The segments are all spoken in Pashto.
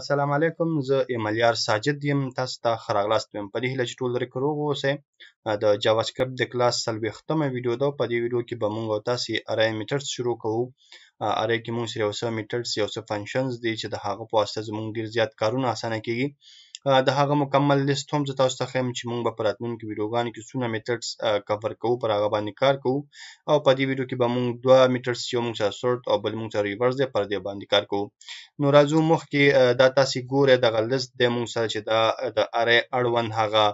السلام علیکم زه ایملیار ساجد یم تاسو ته ښه راغلاست ویم په دې هیله چې ټول لرې روغ اوسئ د جاوا سکرپټ د کلاس څلوېښتمه ویډیو ده په دې ویډیو کې به موږ او تاسې اری میټرز شروع کوو اری کې موږ سره یو څه میټرز یو څه فنکشنز دي چې د هغه په واسطه زموږ ډېر زیات کارونه اسانه کېږي د هغه مکمل لیست هم زه تاسو ته خیم چې موږ به په راتلونکو ویډیوګانو کې څونه میتډز کور کوو پر هغه باندې کار کوو او په دې ویډیو کې به موږ دوه میتډز یو موږ سره سورټ او بل موږ سره ریورس دی پر دې باندې کار کوو نو راځو مخکې دا تاسو ګوره دغه لیست د موږ سره چې دا د اره اړوند هغه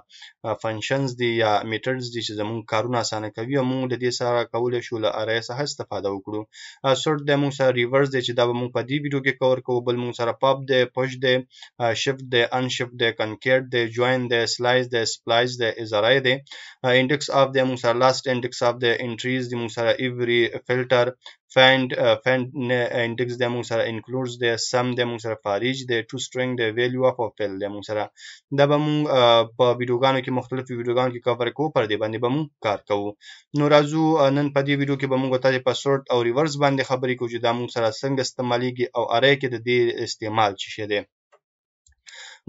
فنکشنز دي یا میتډز دي چې زموږ کارونه اسانه کوي او موږ د دې سره کولای شو له اره څخه استفاده وکړو سورټ د موږ سره ریورس دی چې دا به موږ په دې ویډیو کې کور کوو بل موږ سره پاپ دی پش دی شفت دی ان شفت the concatenate, the join, the slice, the splice, the izarray, the uh, index of the musar last index of the entries, the musar every filter, find uh, find uh, index the musara includes the sum د musara فارج د ټو string د value of فعل د musara دا به مونږ په ویډیوګانو کې مختلف ویډیوګانو کې کور کوو پر دې باندې به مونږ کار کوو نو راځو نن په دې ویډیو کې به مونږ تاسو په سورټ او ریورس باندې خبرې کوو چې دا مونږ سره څنګه استعمالیږي او اره کې د دې استعمال چی شه دی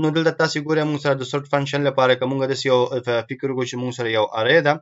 نو دلته تاسې ګورئ موږ سره د سورټ فنکشن لپاره که موږ داسې یو فکر وکړو چې موږ سره یو ارې ده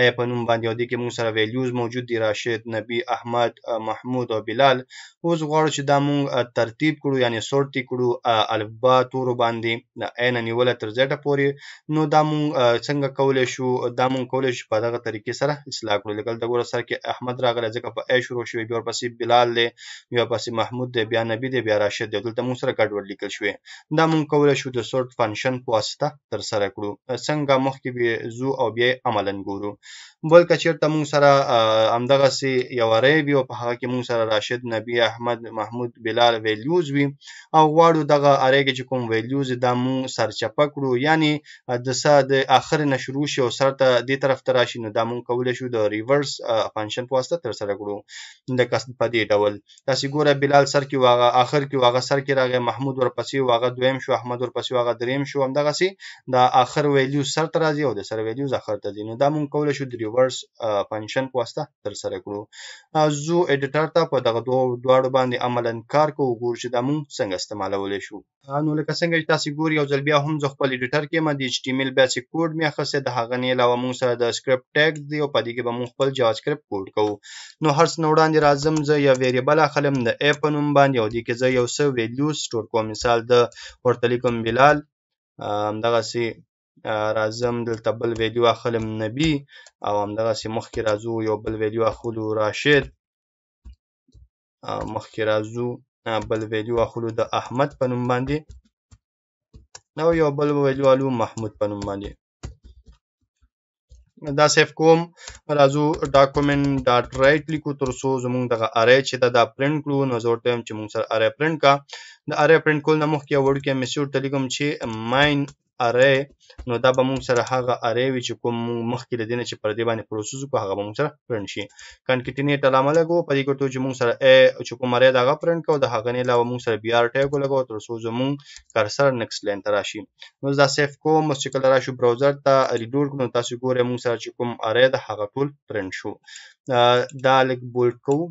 آیا په نوم باندې او دې کې مونږ سره ویلیوز موجود دي راشد نبی احمد محمود او بلال اوس غواړو چې دا مونږ ترتیب کړو یعنی سورټ کړو الفبا تورو باندې د عین نیوله تر زیاته پورې نو دا مونږ څنګه کولی شو دا مونږ کولی شو په دغه طریقې سره اصلاح کړو لکه دلته ګوره سر کې احمد راغلی ځکه په ای شروع شوی بیا ورپسې بلال دی بیا ورپسې محمود دی بیا نبی دی بیا راشد دی دلته مونږ سره ګډوډ لیکل شوی دا مونږ کولی شو د سورټ فنکشن په واسطه ترسره کړو څنګه مخکې زو او بیا عملاً وګورو بل کچیرته مون سره همدغه سي یو ریوی او په هغه کې مون سره راشد نبی احمد محمود بلال ویلیوز وی او غواړو دغه اریګه چې کوم ویلیوز د مون سرچپه کړو یعنی د ساده اخر نه شروع شي او سره ته دې طرف ته راشي نو دا مون کولای شو د ریورس فنکشن په واسطه تر سره کړو د کسب په دې ډول تاسو ګوره بلال سر کې واغه اخر کې واغه سر کې راغی محمود ورپسې واغه دویم شو احمد ورپسې واغه دریم شو همدغه سي د اخر ویلیو سر ته راځي او د سر ویلیوز اخر ته ځي نو دا مون مونږ کولای شو د ریورس فانکشن په واسطه ترسره کړو زو اډیټر ته په دغه دوه دواړو باندې عملا کار کوو ګورو چې دا مونږ څنګه استعمالولی شو نو لکه څنګه چې تاسو ګوري یو ځل بیا هم زه خپل اډیټر کې ما د ایچ ټی ایم ایل بیسیک کوډ مې اخیستی د هغه نه علاوه مونږ سره د سکرپټ ټیګ دی او په دې کې به مونږ خپل جاوا سکرپټ کوډ کوو نو هر څه نه وړاندې راځم زه یو ویریبل اخلم د ای په نوم باندې او دې کې زه یو څه ویلیو سټور کوم مثال د ورته لیکم بلال همدغسې راځم دلته بل ویډیو اخلم نبی او همدغسې مخکې راځو یو بل ویډیو اخلو راشد مخکې راځو بل ویډیو اخلو د احمد په نوم باندې نو یو بل ویډیو اخلو محمود په نوم باندې دا سیف کوم راځو ډاکومنټ ډاټ رائټ لیکو تر څو زموږ دغه ارې چې دا پرنټ کړو نو زه ورته چې موږ سره ارې پرنټ کا د ارې پرنټ کول نه مخکې وړو کې میسیو ټلیګم چې ماین ارې نو دا به مونږ سره هغه ارې وي چې کوم مخکې له دینه چې پر دې باندې پروسس وکړو هغه به مونږ سره پرنټ شي کنکټینیټ علامه لګو په دې کې چې مونږ سره ا چې کوم ارې دا هغه پرنټ کوو د هغه نه علاوه مونږ سره بي ار ټیګ لګو تر څو زمونږ کرسر نیکس لین ته راشي نو دا سیف کوم چې کله راشو براوزر ته ریډور کړو تاسو ګورئ مونږ سره چې کوم ارې دا هغه ټول پرنټ شو دا لږ بولډ کوو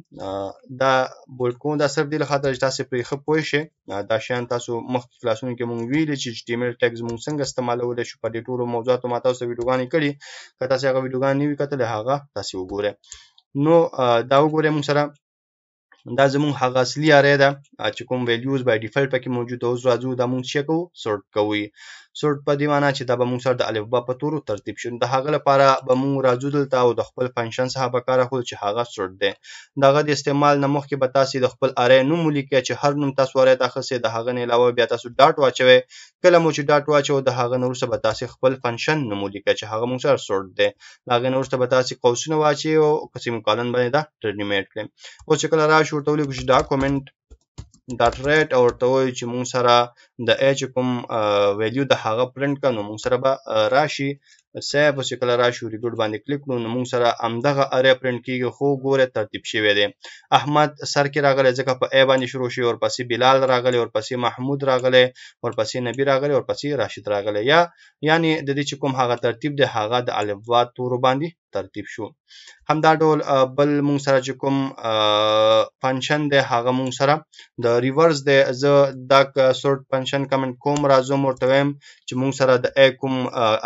دا بولډ کوو دا صرف دې له خاطره چې تاسو پرې ښه پوه شئ دا شیان تاسو مخکې کلاسونو کې مونږ ویلي چې ایچ ټی ایم ایل ټیګز مونږ څنګه استعمالولی شو په دې ټولو موضوعاتو ما تاسو ویډیوګانې کړي که تاسو هغه ویډیوګانې نه وي کتلې هغه تاسو وګورئ نو دا وګورئ مونږ سره دا زمونږ هغه اصلي اره ده چې کوم ویلیوز بای ډیفالت پکې موجود اوس راځو دا مونږ چیک کوو سورټ کوي سورت په دې معنا چې دا به موږ سره د الفبا په تورو ترتیب شون د هغه لپاره به موږ راځو دلته او د خپل فنکشن څخه به کار اخلو چې هغه سورت دی دغه د استعمال نه مخکې به تاسو د خپل ارې نوم ولیکئ چې هر نوم تاسو ارې داخسي د هغه نه علاوه بیا تاسو ډاټ واچوي کله مو چې ډاټ واچو د هغه نور څه به تاسو خپل فنکشن نوم ولیکئ چې هغه موږ سره سورت دی هغه نور څه به تاسو قوسونه واچي او قسم کالن باندې دا ټرمینیټ کړئ اوس چې کله راشو ورته ولیکو چې دا کومنټ ډاټ ریټ او ورته وایو چې موږ سره د ایچ کوم ویلیو د هغه پرنټ کړو نو موږ سره به راشي سیف چې کله راشي ریګوډ باندې کلیک کړو نو موږ سره همدغه اره پرنټ کیږي خو ګوره ترتیب شوی دی احمد سر کې راغلی ځکه په ای باندې شروع شي ورپسې بلال راغلی ورپسې محمود راغلی ورپسې نبی راغلی ورپسې راشد راغلی یا یعنی د دې چې کوم هغه ترتیب دی هغه د الفوا تورو باندې ترتیب شو همدا ډول بل مونږ سره چې کوم فنکشن دی هغه مونږ سره د ریورس دی زه دا سورټ فنکشن فنکشن کمنټ کوم راځو ورته ویم چې موږ سره د ا کوم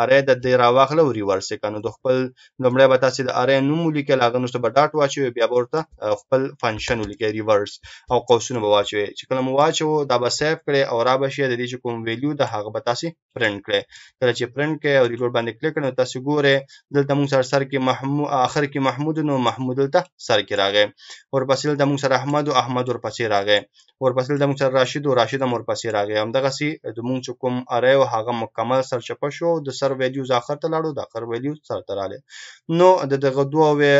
اره د دې راواخلو ریورس کنه د خپل لومړی به تاسو د اره نوم ولیکل هغه نوسته به ډاټ واچوي بیا به ورته خپل فنکشن ولیکي ریورس او قوسونه به واچوي چې کله مو واچو دا به سیو کړي او را به شي د دې چې کوم ویلیو د هغه به تاسو پرنټ کړي کله چې پرنټ کړي او ریلوډ باندې کلیک کړئ تاسو ګورئ دلته موږ سره سر کې محمود اخر کې محمود نو محمود دلته سر کې راغی ورپسې دلته موږ سره احمد او احمد ورپسې راغی ورپسې دلته موږ سره راشد او راشد هم ورپسې راغی هم همدغه سي د مونږ چې کوم اره او هغه مکمل سرچپه شو د سر ویلیوز اخر ته لاړو د اخر ویلیوز سره ته لاله نو د دغه دوه وی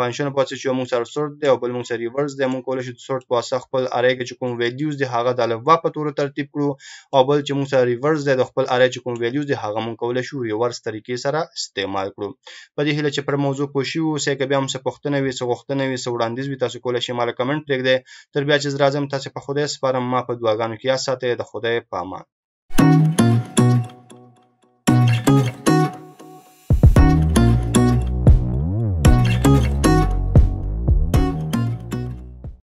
فنکشن پاتې چې مونږ سره سورټ دی او بل مونږ سره ریورس دی مونږ کولای شو سورټ په اساس خپل اره کې چې کوم ویلیوز دی هغه د الفبا په تور ترتیب کړو او بل چې مونږ سره ریورس دی د خپل اره چې کوم ویلیوز دی هغه مونږ کولای شو ریورس طریقې سره استعمال کړو په دې هله چې پر موضوع پوه شو سې که بیا هم څه پوښتنه وي څه غوښتنه وي څه وړاندیز وي تاسو کولای شئ مال کمنټ پرېږدئ تر بیا چې راځم تاسو په خوده سپارم ما په دعاګانو کې یاد ساتئ د خوده é pá, mano.